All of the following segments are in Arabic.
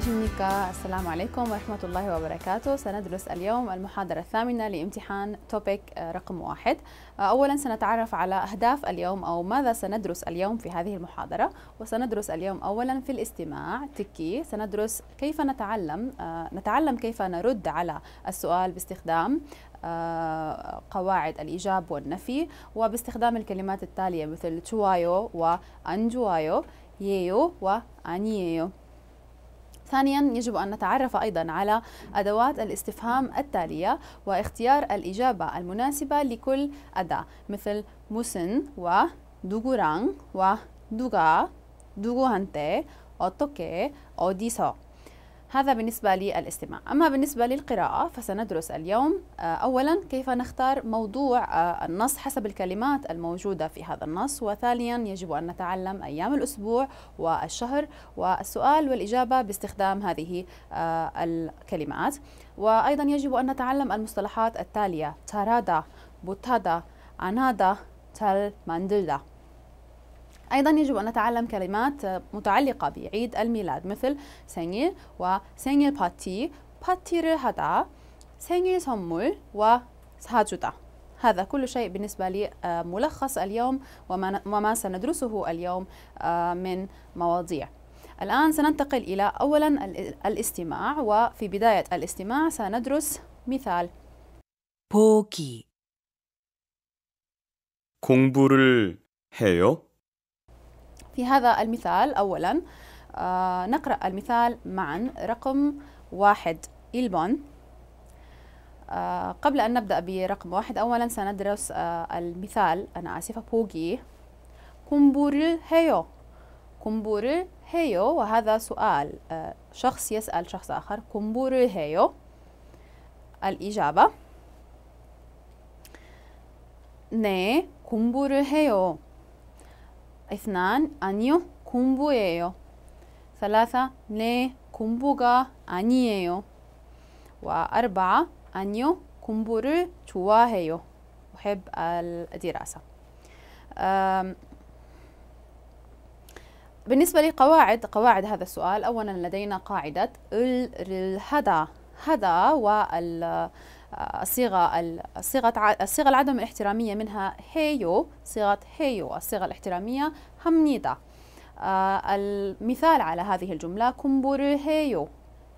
مناشمنيكا السلام عليكم ورحمة الله وبركاته سندرس اليوم المحاضرة الثامنة لامتحان توبيك رقم واحد أولا سنتعرف على أهداف اليوم أو ماذا سندرس اليوم في هذه المحاضرة وسندرس اليوم أولا في الاستماع تكي سندرس كيف نتعلم آه، نتعلم كيف نرد على السؤال باستخدام آه، قواعد الإيجاب والنفي وباستخدام الكلمات التالية مثل توايو وأنجوايو ييو وأنييو ثانيا يجب أن نتعرف أيضا على أدوات الاستفهام التالية واختيار الإجابة المناسبة لكل أداة مثل موسن و و 와 누가 누구한테 اوتوكي اوديسو هذا بالنسبة للاستماع أما بالنسبة للقراءة فسندرس اليوم آه، أولا كيف نختار موضوع آه، النص حسب الكلمات الموجودة في هذا النص وثانيا يجب أن نتعلم أيام الأسبوع والشهر والسؤال والإجابة باستخدام هذه آه، الكلمات وأيضا يجب أن نتعلم المصطلحات التالية تارادا بوتادا عنادا ماندلدا أيضا يجب أن نتعلم كلمات متعلقة بعيد الميلاد مثل سينيل و سينيل باتي 파티를 하다, سينيل سمول و 사주다 هذا كل شيء بالنسبة لملخص آه، اليوم وما سندرسه اليوم آه، من مواضيع الآن سننتقل إلى أولا الاستماع وفي بداية الاستماع سندرس مثال بوكي 공부를 해요? في هذا المثال أولا آه نقرأ المثال معا رقم واحد البون آه قبل أن نبدأ برقم واحد أولا سندرس آه المثال أنا آسفة بوغي كومبورل هيو كومبورل هيو وهذا سؤال آه شخص يسأل شخص آخر كومبورل هيو الإجابة ني 공부를 해요. اثنان 아니요 공부예요 ثلاثة 네 공부가 아니에요 وأربعة 아니요 공부를 좋아해요 أحب الدراسة بالنسبة لقواعد قواعد هذا السؤال أولا لدينا قاعدة الهدى هدى وال الصيغه الصيغه الصيغه العدم الاحتراميه منها هيو صيغه هيو الصيغه الاحتراميه همنيدا آه، المثال على هذه الجمله كومبور هيو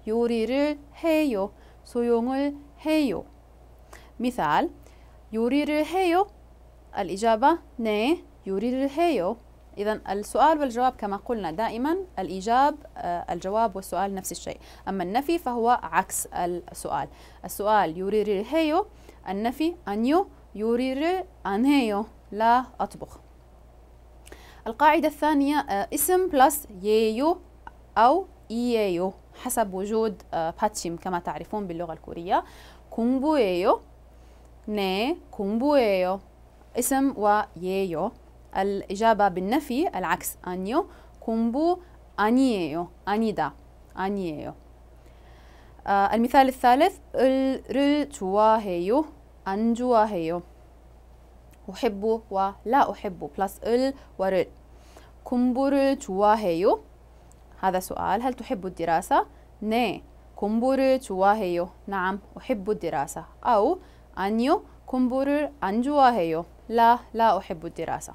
요리를 هيو 소용을 هيو مثال 요리를 هيو الإجابة ني 요리를 هيو إذا السؤال والجواب كما قلنا دائما الإيجاب آه، الجواب والسؤال نفس الشيء أما النفي فهو عكس السؤال السؤال يوريري هيو النفي أنيو يوريري أنهيو لا أطبخ القاعدة الثانية آه، اسم بلس ييو أو إييو حسب وجود آه، باتشيم كما تعرفون باللغة الكورية ييو ني ييو اسم وييو الإجابة بالنفي العكس أنيو كومبو أنييو أنيدا أنييو آه المثال الثالث الرل جواهيو أن جواهيو أحب ولا أحب بلس ال ورل كومبورل جواهيو هذا سؤال هل تحب الدراسة؟ ني كومبورل جواهيو نعم أحب الدراسة أو أنيو كومبورل أن جواهيو لا لا أحب الدراسة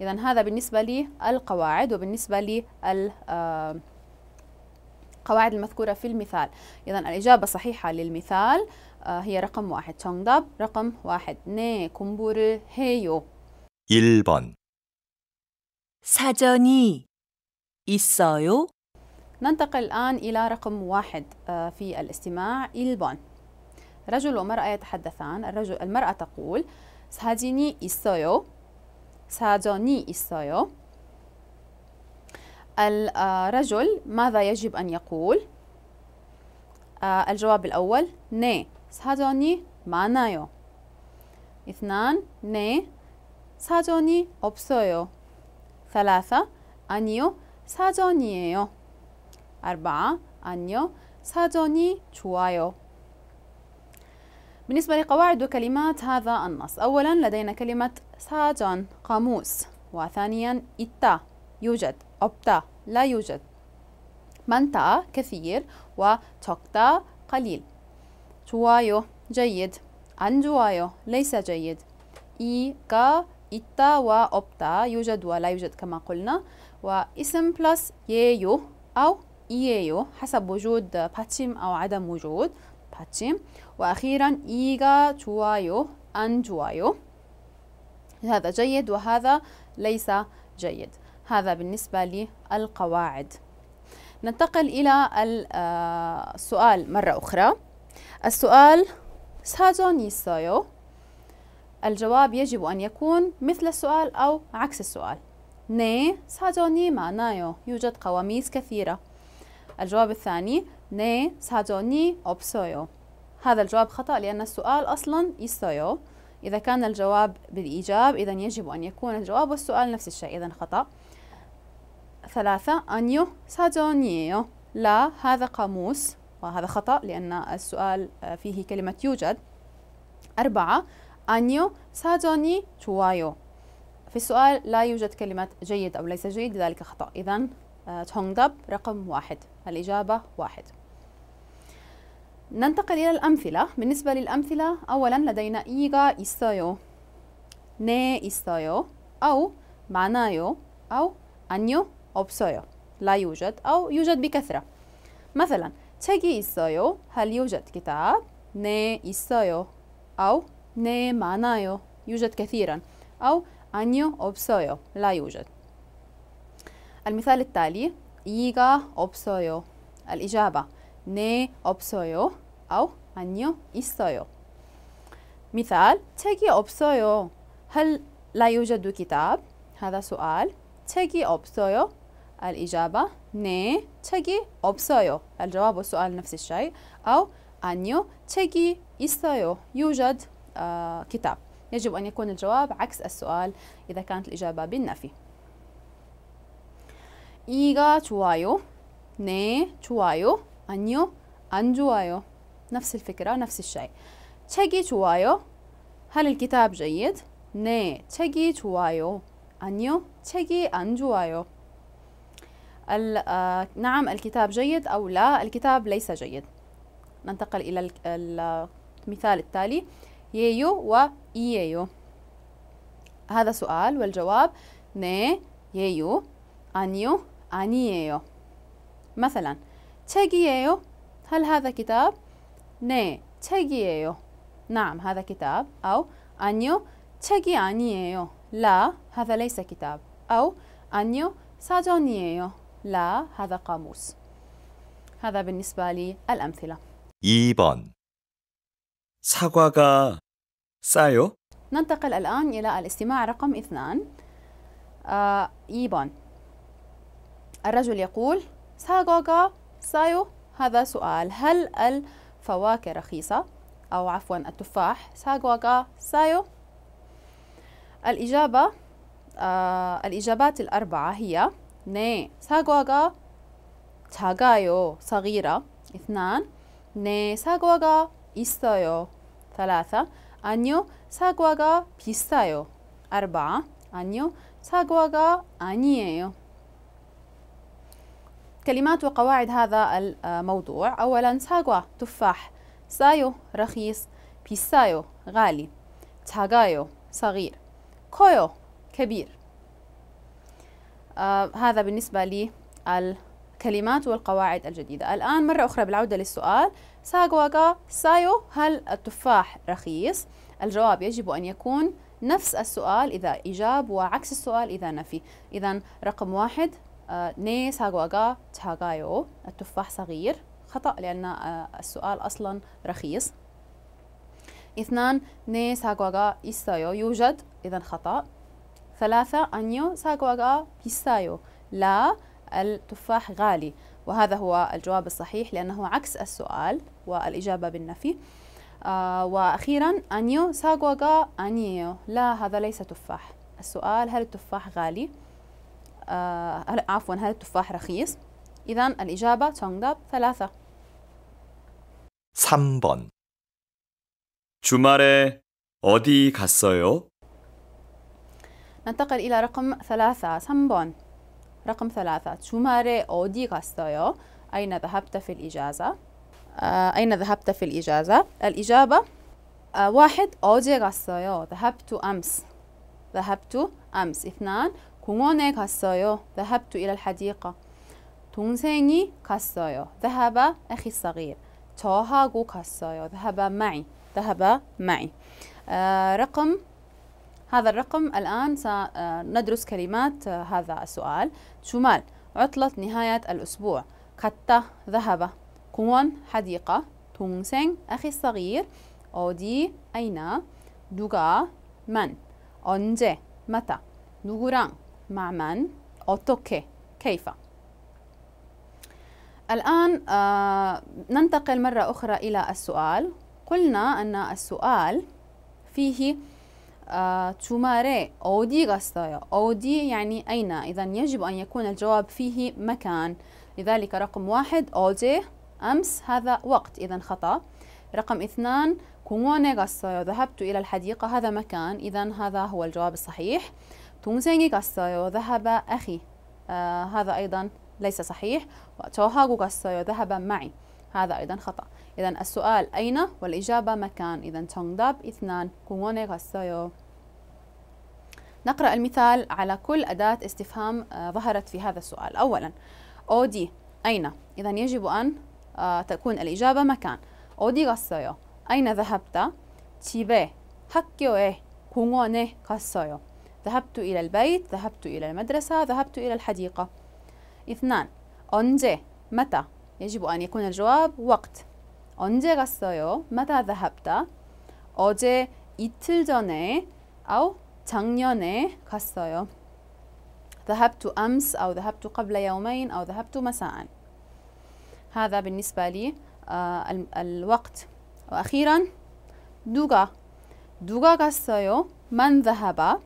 إذا هذا بالنسبة للقواعد وبالنسبة لل القواعد آه، المذكورة في المثال إذا الإجابة صحيحة للمثال آه، هي رقم واحد داب رقم واحد ني كومبور هيو 해요 1번 사전이 있어요? ننتقل الآن إلى رقم واحد آه، في الاستماع 1번 رجل ومرأة يتحدثان الرجل المرأة تقول 사진이 있어요 사전이 있어요. الرجل ماذا يجب أن يقول؟ آه، الجواب الأول نه 사전이 많아요. اثنان نه 사전이 없어요. ثلاثة أنيو 사전이에요. أربعة أنيو 사전이 좋아요. بالنسبة لقواعد وكلمات هذا النص أولا لدينا كلمة ساجون قاموس وثانيا إتا يوجد أبتا لا يوجد منتا كثير وتقطع قليل جوايو جيد 안 جوايو ليس جيد كا إتا و أبتا يوجد ولا يوجد كما قلنا واسم بلس 예요 أو إييو حسب وجود باتشيم أو عدم وجود باتشيم وأخيرا 이가 جوايو 안 جوايو هذا جيد وهذا ليس جيد هذا بالنسبة للقواعد ننتقل إلى السؤال آه، مرة أخرى السؤال الجواب يجب أن يكون مثل السؤال أو عكس السؤال ساجوني ما نايو يوجد قواميس كثيرة الجواب الثاني ني ساجوني أوبسويو هذا الجواب خطأ لأن السؤال أصلا 있어요 إذا كان الجواب بالإيجاب إذا يجب أن يكون الجواب والسؤال نفس الشيء إذا خطأ ثلاثة أنيو سادونييو لا هذا قاموس وهذا خطأ لأن السؤال آه، فيه كلمة يوجد أربعة أنيو ساجوني توايو في السؤال لا يوجد كلمة جيد أو ليس جيد لذلك خطأ إذا آه، تونغدب رقم واحد الإجابة واحد ننتقل إلى الأمثلة بالنسبة للأمثلة أولا لدينا إيغا إستايو ني إستايو أو 많아요 أو أنيو 없어요 لا يوجد أو يوجد بكثرة مثلا 책이 있어요 هل يوجد كتاب ني إستايو أو ني 많아요 يوجد كثيرا أو أنيو 없어요 لا يوجد المثال التالي إيغا 없어요 الإجابة 네, 없어요. أو 아니요, 있어요. مثال 책이 없어요. هل لا يوجد كتاب؟ هذا سؤال. 책이 없어요. الإجابة 네, 책이 없어요. الجواب والسؤال نفس الشيء. أو 아니요, 책이 있어요. يوجد آه, كتاب. يجب أن يكون الجواب عكس السؤال إذا كانت الإجابة بالنفي. 이가 좋아요. 네, 좋아요. 아니요, 안 좋아요. نفس الفكرة نفس الشيء. 책이 좋아요. هل الكتاب جيد؟ 네, 책이 좋아요. 아니요, 책이 안 좋아요. ال, آه، نعم الكتاب جيد أو لا الكتاب ليس جيد ننتقل إلى المثال التالي ييو و وإييو هذا سؤال والجواب ني ييو أنيو 아니에요 مثلا 책이에요 هل هذا كتاب 네 책이에요 نعم هذا كتاب أو أنيو 책이 아니에요 لا هذا ليس كتاب أو أنيو 사전이에요 لا هذا قاموس هذا بالنسبه لي الامثله للأمثلة 2번 사과가 싸요? ننتقل الآن إلى الاستماع رقم اثنان آه 2번 الرجل يقول 사과가 سايو هذا سؤال هل الفواكه رخيصة أو عفوا التفاح ساغواغا سايو الإجابة آه الإجابات الأربعة هي ني 사과가 작아요 صغيرة اثنان ني 사과가 إستايو ثلاثة أنيو 사과가 بيستايو أربعة أنيو 사과가 أنييو كلمات وقواعد هذا الموضوع أولا ساغوا تفاح سايو رخيص بيسايو غالي تاغايو صغير كويو كبير آه هذا بالنسبة للكلمات والقواعد الجديدة الآن مرة أخرى بالعودة للسؤال ساغواغا سايو هل التفاح رخيص؟ الجواب يجب أن يكون نفس السؤال إذا إيجاب وعكس السؤال إذا نفي إذا رقم واحد آه، ني ساغواغا تشاغايو التفاح آه، صغير خطأ لأن آه، السؤال أصلا رخيص اثنان ني ساغواغا 있어요 يوجد إذا خطأ ثلاثة أنيو ساغواغا 비싸요 لا التفاح غالي وهذا هو الجواب الصحيح لأنه عكس السؤال والإجابة بالنفي آه وأخيرا أنيو ساغواغا أنيو لا هذا ليس تفاح السؤال هل التفاح غالي؟ آه، هل عفوا هل التفاح رخيص؟ إذا الإجابة 정답 ثلاثة 3번 주말에 어디 갔어요? ننتقل إلى رقم ثلاثة 3번 رقم ثلاثة 주말에 어디 갔어요? أين ذهبت في الإجازة؟ آه، أين ذهبت في الإجازة؟ الإجابة آه، واحد 어제 갔어요 ذهبت أمس ذهبت أمس اثنان 공원에 갔어요. ذهبت إلى الحديقة. 동생이 갔어요. ذهب أخي الصغير. 저하고 갔어요. ذهب معي. ذهب معي. آه رقم هذا الرقم الآن سندرس آه، كلمات آه، هذا السؤال. شمال عطلة نهاية الأسبوع. كتا ذهب. كون حديقة. 동생 أخي الصغير. أودي أين دوغا من أنجي متى 누구랑 مع من اوتوكي كيف الآن آه ننتقل مرة أخرى إلى السؤال قلنا أن السؤال فيه آه أودي غستايا أودي يعني أين إذا يجب أن يكون الجواب فيه مكان لذلك رقم واحد أودي أمس هذا وقت إذا خطأ رقم اثنان كوموني غستايا ذهبت إلى الحديقة هذا مكان إذا هذا هو الجواب الصحيح 동생이 갔어요. ذهب أخي. آه هذا أيضا ليس صحيح. توهاغو 갔어요. ذهب معي. هذا أيضا خطأ. إذا السؤال أين والإجابة مكان. إذا 정답 اثنان. 공원에 갔어요. نقرأ المثال على كل أداة استفهام آه ظهرت في هذا السؤال. أولا أودي أين؟ إذا يجب أن آه تكون الإجابة مكان. أودي 갔어요. أين ذهبت؟ 집에, 학교에, 공원에 갔어요. ذهبت إلى البيت ذهبت إلى المدرسة ذهبت إلى الحديقة اثنان 언제 متى يجب أن يكون الجواب وقت 언제 갔어요 متى ذهبت أوجي إتل جوني أو تانيوني 갔어요 ذهبت أمس أو ذهبت قبل يومين أو ذهبت مساء هذا بالنسبة لي آه، الوقت وأخيرا دوغا دوغا 갔어요 من ذهب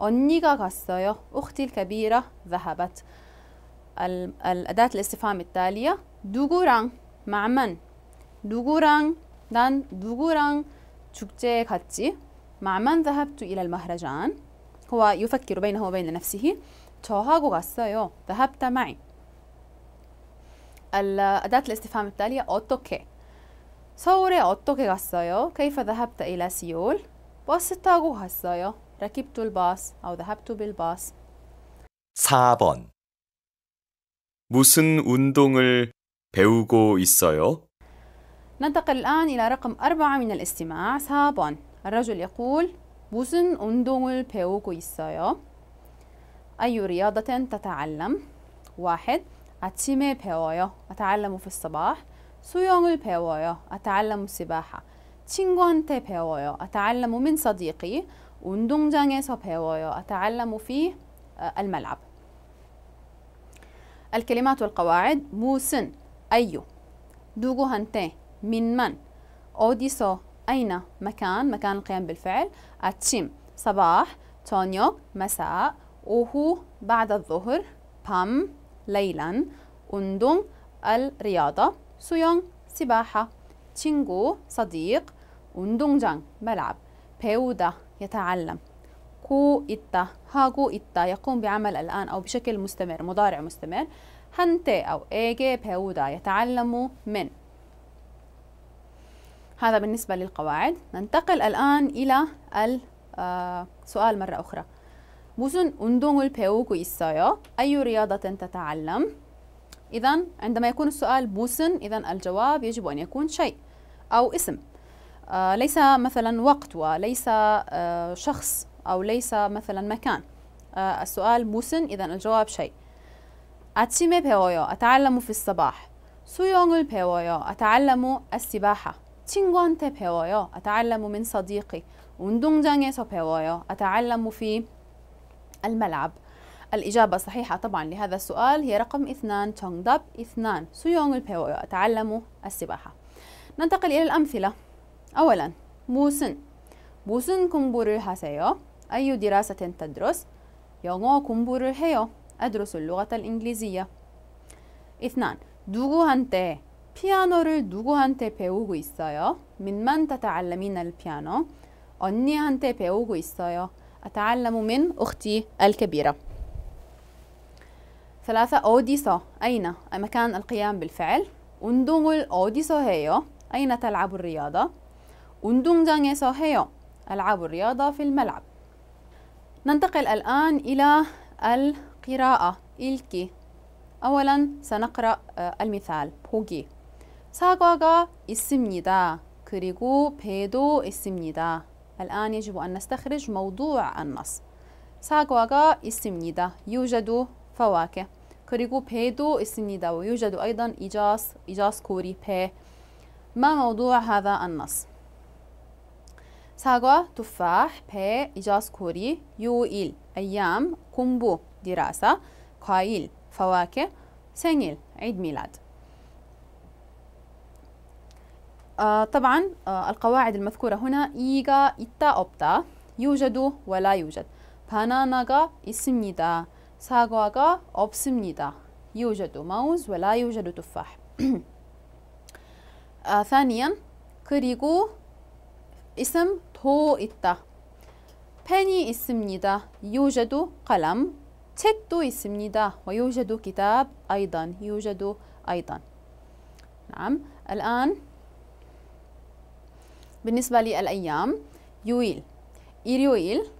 언니가 갔어요 أختي الكبيرة ذهبت الأداة الاستفهام التالية 누구랑 مع من 누구랑 난 누구랑 축제에 갔지 مع من ذهبت إلى المهرجان هو يفكر بينه وبين نفسه 저하고 갔어요 ذهبت معي الأداة الاستفهام التالية 어떻게 서울에 어떻게 갔어요? كيف ذهبت إلى سيول? 버스 타고 갔어요. ركبت الباص أو ذهبت بالباص 4번 무슨 운동을 배우고 있어요? ننتقل الآن إلى رقم أربعة من الاستماع 4번 الرجل يقول 무슨 운동을 배우고 있어요? أي رياضة تتعلم؟ واحد 아침에 배워요 أتعلم في الصباح 수영을 배워요 أتعلم السباحة 친구한테 배워요 أتعلم من صديقي 운동장에서 배워요. أتعلم في آه، الملعب. الكلمات والقواعد أيو دوغو 누구한테 من من أوديسو أين مكان مكان القيام بالفعل أتشيم صباح تونيو مساء أوهو بعد الظهر بام ليلا 운동 الرياضة سويون سباحة تشينغو صديق جان ملعب بيودا يتعلم كو إتا هاكو إتا يقوم بعمل الآن أو بشكل مستمر مضارع مستمر هنتي أو إيجي بيودا يتعلم من هذا بالنسبة للقواعد ننتقل الآن إلى السؤال آه، مرة أخرى 무슨 운동을 배우고 إسايو أي رياضة تتعلم؟ إذا عندما يكون السؤال بوسن إذا الجواب يجب أن يكون شيء أو اسم آه، ليس مثلا وقت وليس آه، شخص أو ليس مثلا مكان آه، السؤال موسن إذا الجواب شيء أتشيمي بيويو أتعلم في الصباح. سويونغل بيويو أتعلم السباحة. 친구한테 بيويو أتعلم من صديقي. وندونجانيسو بيويو أتعلم في الملعب. الإجابة الصحيحة طبعا لهذا السؤال هي رقم اثنان تونغ داب اثنان سويونغل بيويو أتعلم السباحة. ننتقل إلى الأمثلة. أولا 무슨 무슨 공부를 하세요? أي دراسة تدرس؟ 영어 공부를 해요. أدرس اللغة الإنجليزية. اثنان 누구한테 피아노를 누구한테 배우고 있어요? ممن تتعلمين البيانو؟ 언니한테 배우고 있어요. أتعلم من أختي الكبيرة. 3. 어디서 أين مكان القيام بالفعل 운동을 어디서 해요? أين تلعب الرياضة؟ 운동장에서 해요. ألعاب الرياضة في الملعب. ننتقل الآن إلى القراءة إلكي أولا سنقرأ آه، المثال 보기. 사과가 있습니다. 그리고 배도 있습니다. الآن يجب أن نستخرج موضوع النص. 사과가 있습니다. يوجد فواكه. 그리고 배도 있습니다. ويوجد أيضا إجاس إجاس كوري 배. ما موضوع هذا النص؟ 사과, 두파, 배, 이저스코리, 요일, أيام, 공부, 디라사, 과일, 파와케, 생일, عيد ميلاد آه طبعا آه القواعد المذكورة هنا إيغا إتا أوبتا يوجد ولا يوجد 바나나가 있습니다. 사과가 없습니다. يوجد موز ولا يوجد تفاح. آه ثانيا كريغو اسم 도 있다. 펜이 있습니다. 요제도 قلم. 책도 있습니다. ويوجد كتاب أيضا. يوجد أيضا. نعم. الآن بالنسبة للأيام يويل 일요일,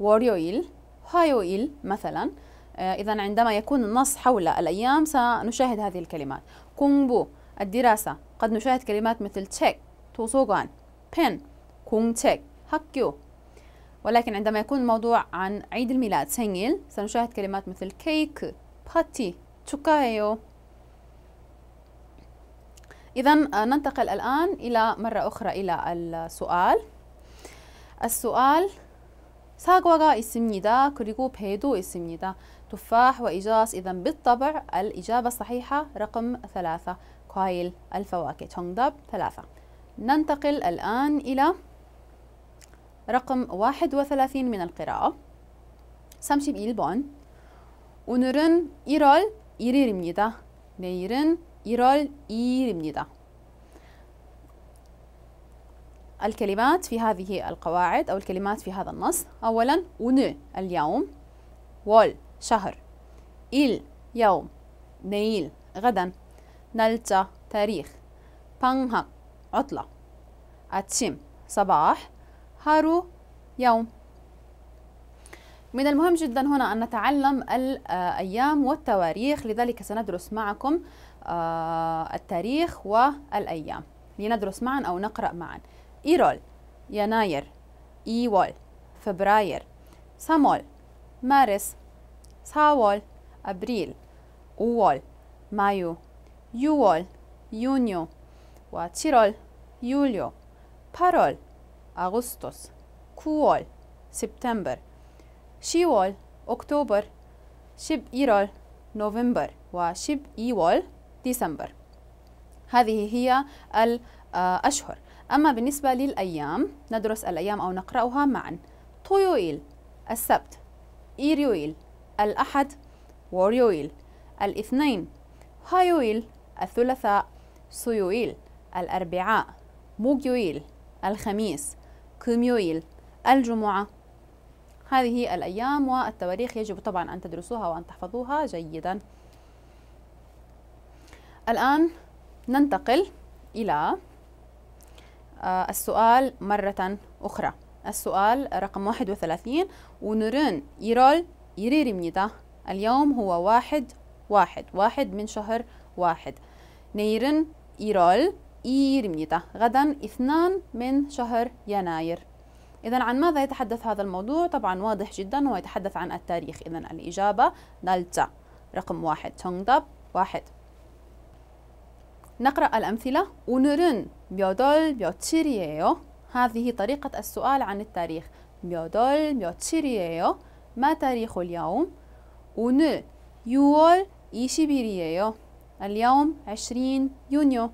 월요일, 화요일 مثلا إذا عندما يكون النص حول الأيام سنشاهد هذه الكلمات 공부 الدراسة قد نشاهد كلمات مثل check, توسوغان, pen 공책 학교 ولكن عندما يكون الموضوع عن عيد الميلاد سنجل سنشاهد كلمات مثل كيك باتي تشوكايو إذا آه، ننتقل الآن إلى مرة أخرى إلى السؤال السؤال 사과가 있습니다. 그리고 배도 있습니다. تفاح وإجاص إذا بالطبع الإجابة الصحيحة رقم ثلاثة قايل الفواكه 정답 ثلاثة ننتقل الآن إلى رقم 31 من القراءه 31 번 오늘은 1월 1일입니다. 내일은 1월 2일입니다. الكلمات في هذه القواعد أو الكلمات في هذا النص أولا 오늘 اليوم وال شهر 일 يوم نيل غدا نلتا تاريخ 방학 عطلة أتشيم صباح هارو يوم من المهم جدا هنا أن نتعلم الأيام والتواريخ لذلك سندرس معكم آه، التاريخ والأيام لندرس معا أو نقرأ معا إيرول يناير إيول فبراير سامول مارس ساول أبريل أول مايو يول يونيو وتيرول يوليو بارول أغسطس كول سبتمبر شيول أكتوبر شب إيرال نوفمبر وشب إيول ديسمبر هذه هي الأشهر أما بالنسبة للأيام ندرس الأيام أو نقرأها معا طيويل السبت إيريويل الأحد وريويل الاثنين هايويل الثلاثاء سويويل الأربعاء موجويل الخميس كوميويل الجمعة هذه الأيام والتواريخ يجب طبعا أن تدرسوها وأن تحفظوها جيدا الآن ننتقل إلى آه، السؤال مرة أخرى السؤال رقم 31 ونرن إيرول إيريرمنيدا اليوم هو واحد واحد واحد من شهر واحد نيرن إيرول إيرمنيتا غدا اثنان من شهر يناير إذا عن ماذا يتحدث هذا الموضوع؟ طبعا واضح جدا هو يتحدث عن التاريخ إذا الإجابة دالتا رقم واحد داب واحد نقرأ الأمثلة 오늘은 몇월 며칠이에요? هذه طريقة السؤال عن التاريخ 몇월 며칠이에요? ما تاريخ اليوم؟ 오늘 6월 20일이에요. اليوم 20 يونيو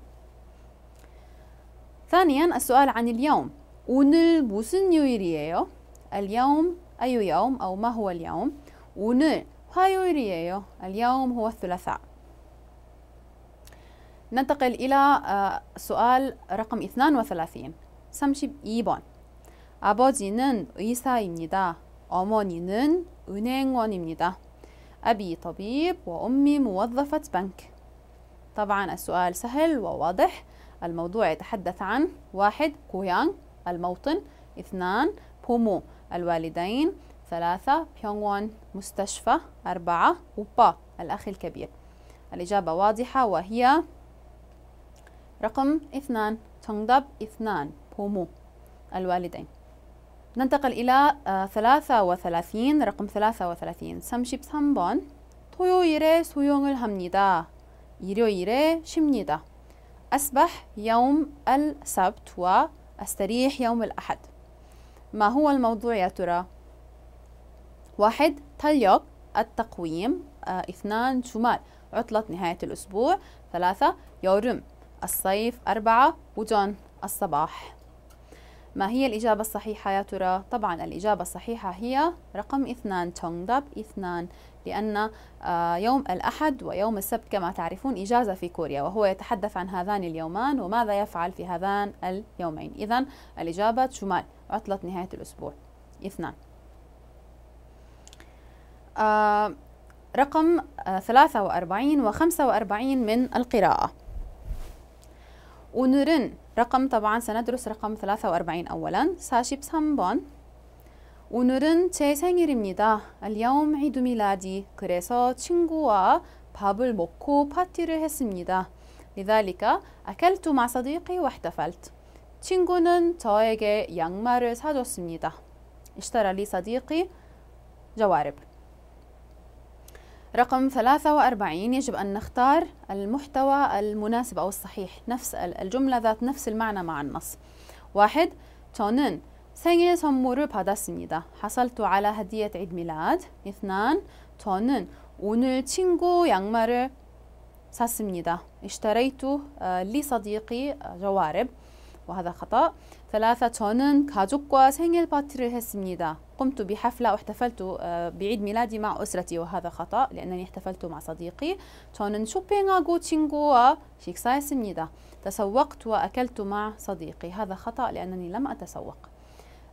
ثانيا السؤال عن اليوم 오늘 무슨 요일이에요? اليوم أي يوم أو ما هو اليوم؟ 오늘 화요일이에요. اليوم هو الثلاثاء. ننتقل إلى آه، سؤال رقم 32 32번 아버지는 의사입니다. 어머니는 은행원입니다. أبي طبيب وأمي موظفة بنك. طبعا السؤال سهل وواضح الموضوع يتحدث عن واحد كويانغ الموطن اثنان بومو الوالدين ثلاثة بيونغوان مستشفى أربعة وبا الأخ الكبير الإجابة واضحة وهي رقم اثنان تنضب اثنان بومو الوالدين ننتقل إلى آه، ثلاثة وثلاثين رقم ثلاثة وثلاثين سمشيب سامبون 토요일에 수영을 합니다. 일요일에 쉽니다. أسبح يوم السبت وأستريح يوم الأحد ما هو الموضوع يا ترى؟ واحد تليق التقويم آه، اثنان شمال عطلة نهاية الأسبوع ثلاثة يورم الصيف أربعة وجون الصباح ما هي الإجابة الصحيحة يا ترى؟ طبعا الإجابة الصحيحة هي رقم اثنان تونغداب اثنان لأن آه، يوم الأحد ويوم السبت كما تعرفون إجازة في كوريا وهو يتحدث عن هذان اليومان وماذا يفعل في هذان اليومين إذا الإجابة شمال عطلة نهاية الأسبوع اثنان آه، رقم رقم 43 و 45 من القراءة 오늘은 رقم طبعا سندرس رقم 43 أولا 43 43번 오늘은 제 생일입니다. اليوم عيد ميلادي. 그래서 친구와 밥을 먹고 파티를 했습니다. لذلك أكلت مع صديقي واحتفلت. 친구는 저에게 양말을 사줬습니다. اشترى لي صديقي جوارب. رقم 43 يجب أن نختار المحتوى المناسب أو الصحيح نفس الجملة ذات نفس المعنى مع النص واحد 저는 생일 선물을 받았습니다. حصلت على هدية عيد ميلاد اثنان 저는 오늘 친구 양말을 샀습니다. اشتريت آه، لصديقي آه، جوارب وهذا خطأ ثلاثة 저는 가족과 생일 파티를 했습니다. قمت بحفلة واحتفلت آه، بعيد ميلادي مع أسرتي وهذا خطأ لأنني احتفلت مع صديقي 저는 쇼핑하고 친구와 식사했습니다 تسوقت وأكلت مع صديقي هذا خطأ لأنني لم أتسوق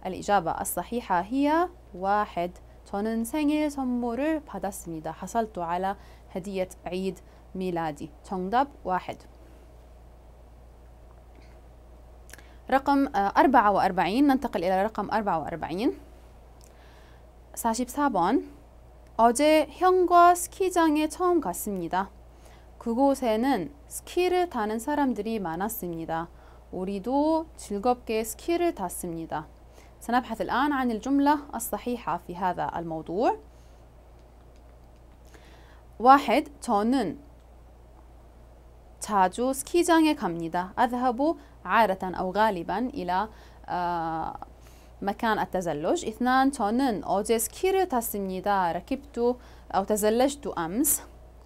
الإجابة الصحيحة هي واحد 저는 생일 선물을 받았습니다 حصلت على هدية عيد ميلادي 정답 واحد رقم 44 آه، ننتقل إلى رقم 44 44번 어제 형과 스키장에 처음 갔습니다. 그곳에는 스키를 타는 사람들이 많았습니다. 우리도 즐겁게 스키를 탔습니다. سنبحث الآن عن الجملة الصحيحة في هذا الموضوع. واحد 저는 자주 스키장에 갑니다. أذهب عادة أو غالبا إلى مكان التزلج اثنان تونن اوجي 스키를 تاسمنيدا ركبت أو تزلجت أمس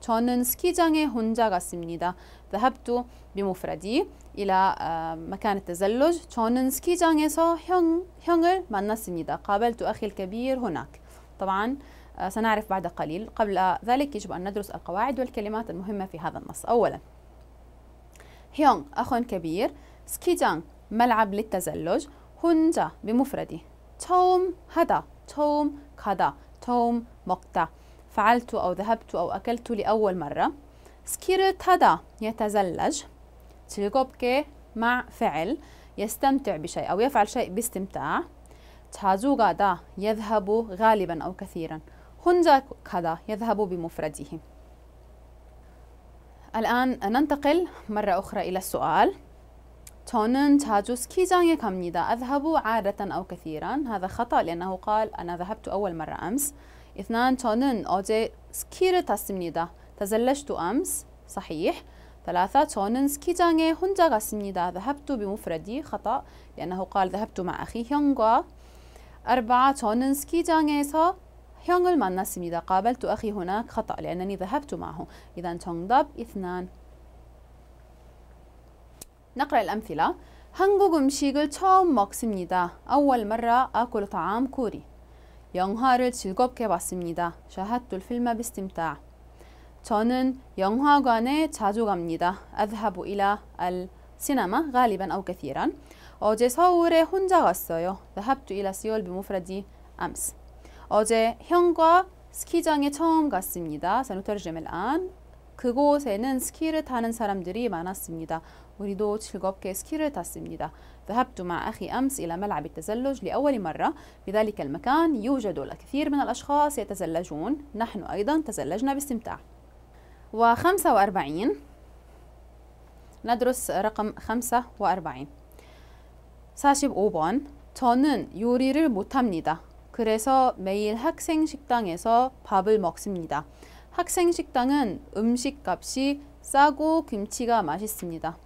저는 스키장에 혼자 갔습니다 ذهبت بمفردي إلى آه، مكان التزلج 저는 스키장에서 형, 형을 만났습니다 قابلت أخي الكبير هناك طبعا آه، سنعرف بعد قليل قبل ذلك يجب أن ندرس القواعد والكلمات المهمة في هذا النص أولا هيونغ أخ كبير سكيجان ملعب للتزلج 혼자 بمفردي 처음 하다 처음 가다 처음 먹다 فعلت أو ذهبت أو أكلت لأول مرة 스키를 타다 يتزلج 즐겁게 مع فعل يستمتع بشيء أو يفعل شيء باستمتاع 자주 가다 يذهب غالبا أو كثيرا 혼자 가다 يذهب بمفرده الآن ننتقل مرة أخرى إلى السؤال 저는 자주 스키장에 갑니다. أذهب عادة أو كثيرا. هذا خطأ لأنه قال أنا ذهبت أول مرة أمس. اثنان 저는 어제 스키를 탔습니다. تزلجت أمس. صحيح. ثلاثة 저는 스키장에 혼자 갔습니다. ذهبت بمفردي خطأ لأنه قال ذهبت مع أخي 형과. أربعة 저는 스키장에서 형을 만났습니다. قابلت أخي هناك خطأ لأنني ذهبت معه. إذا 정답 اثنان. نقرأ الأمثلة 한국 음식을 처음 먹습니다. أول مرة أكل طعام كوري. 영화를 즐겁게 봤습니다. شاهدت الفيلم باستمتاع. 저는 영화관에 자주 갑니다. أذهب إلى السينما غالبا أو كثيرا. 어제 서울에 혼자 갔어요. ذهبت إلى سيول بمفردي أمس. 어제 형과 스키장에 처음 갔습니다. سنترجم الآن. 그곳에는 스키를 타는 사람들이 많았습니다. 우리도 즐겁게 스키를 탔습니다. ذهبت مع أخي أمس إلى ملعب التزلج لأول مرة بذلك المكان يوجد الكثير من الأشخاص يتزلجون نحن أيضا تزلجنا باستمتاع وخمسة وأربعين ندرس رقم خمسة وأربعين 사십오 번 저는 요리를 그래서 매일 학생 식당에서 밥을 먹습니다. 학생 식당은 음식 싸고 김치가 맛있습니다.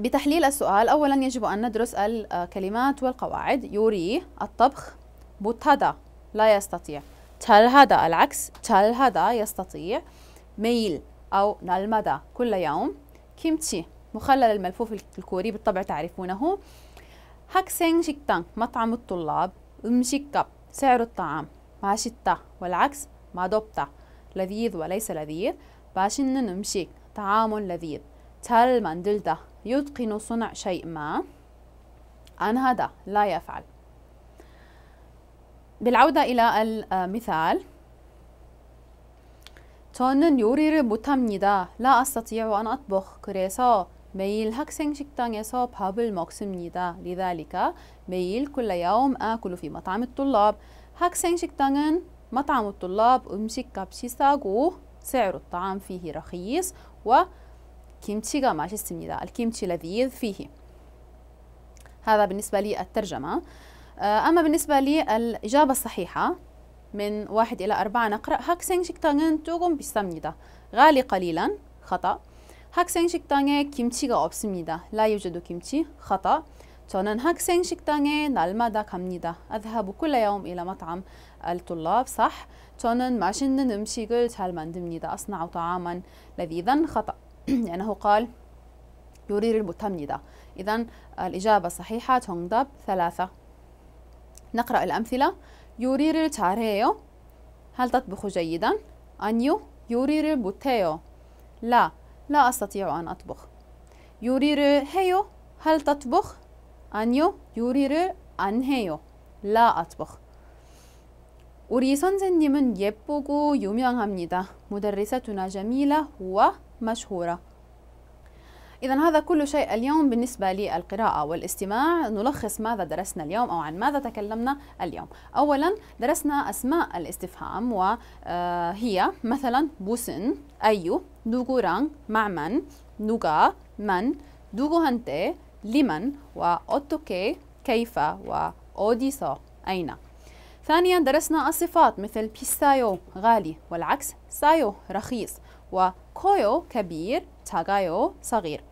بتحليل السؤال أولا يجب أن ندرس الكلمات والقواعد يوري الطبخ بوتادا لا يستطيع تال هذا العكس تال هذا يستطيع ميل أو نالمدا كل يوم كيمتشي مخلل الملفوف الكوري بالطبع تعرفونه هاكسينج شيكتان مطعم الطلاب امشيكا سعر الطعام ماشيتا والعكس مادوبتا لذيذ وليس لذيذ باشنن امشيك طعام لذيذ تال ماندلدا يتقن صنع شيء ما عن هذا لا يفعل بالعودة إلى المثال 저는 يورير 못합니다. لا أستطيع أن أطبخ. كريسا 그래서 매일 학생 식당에서 밥을 먹습니다. لذلك 매일 كل يوم آكل في مطعم الطلاب. 학생 شكتان مطعم الطلاب كابشي 싸고 سعر الطعام فيه رخيص و ماشي 맛있습니다. الكيمتشي لذيذ فيه. هذا بالنسبة لي الترجمة. آه، أما بالنسبة لي الإجابة الصحيحة من واحد إلى أربعة نقرأ 학생 식당은 توغم 비쌉니다. غالي قليلا خطأ. 학생 식당에 김치가 없습니다. لا يوجد كيمتشي خطأ. 저는 학생 식당에 날마다 갑니다. أذهب كل يوم إلى مطعم الطلاب صح. 저는 맛있는 음식을 잘 만듭니다. أصنع طعاما لذيذا خطأ. لأنه يعني قال يورير المتمدة إذا الإجابة صحيحة تونغدب ثلاثة نقرأ الأمثلة يورير تاريو هل تطبخ جيدا؟ أنيو يورير بوتيو لا لا أستطيع أن أطبخ يورير هيو هل تطبخ؟ أنيو يورير أنهيو لا أطبخ 우리 선생님은 예쁘고 유명합니다. مدرستنا جميلة و مشهورة إذا هذا كل شيء اليوم بالنسبة للقراءة والاستماع نلخص ماذا درسنا اليوم أو عن ماذا تكلمنا اليوم أولا درسنا أسماء الاستفهام وهي آه، مثلا بوسن أيو نوغوران مع من نوغا من دوغوهانتي لمن وأوتوكي كيف وأوديسو أين ثانيا درسنا الصفات مثل بيسايو غالي والعكس سايو رخيص و كويو كبير تاغايو صغير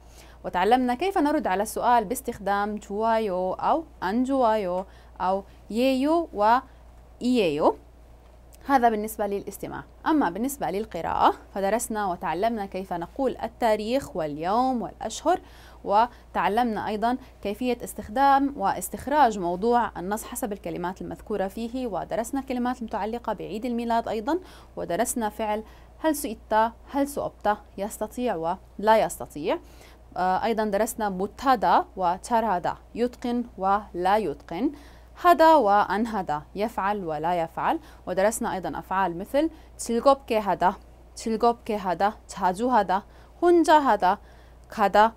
وتعلمنا كيف نرد على السؤال باستخدام جوايو أو أنجوايو أو ييو وإييو هذا بالنسبة للاستماع أما بالنسبة للقراءة فدرسنا وتعلمنا كيف نقول التاريخ واليوم والأشهر وتعلمنا أيضا كيفية استخدام واستخراج موضوع النص حسب الكلمات المذكورة فيه ودرسنا الكلمات المتعلقة بعيد الميلاد أيضا ودرسنا فعل هل سئتا هل سؤبتا يستطيع ولا يستطيع آه، أيضا درسنا و وترهدا يتقن ولا يتقن هذا وأن هذا يفعل ولا يفعل ودرسنا أيضا أفعال مثل 즐겁게 하다 즐겁게 하다 자주 하다 هنجا 하다 가다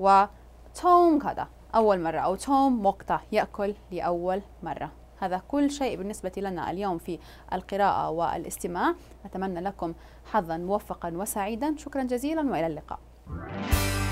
و 처음 가다 أول مرة أو 처음 먹다 يأكل لأول مرة هذا كل شيء بالنسبة لنا اليوم في القراءة والاستماع أتمنى لكم حظا موفقا وسعيدا شكرا جزيلا وإلى اللقاء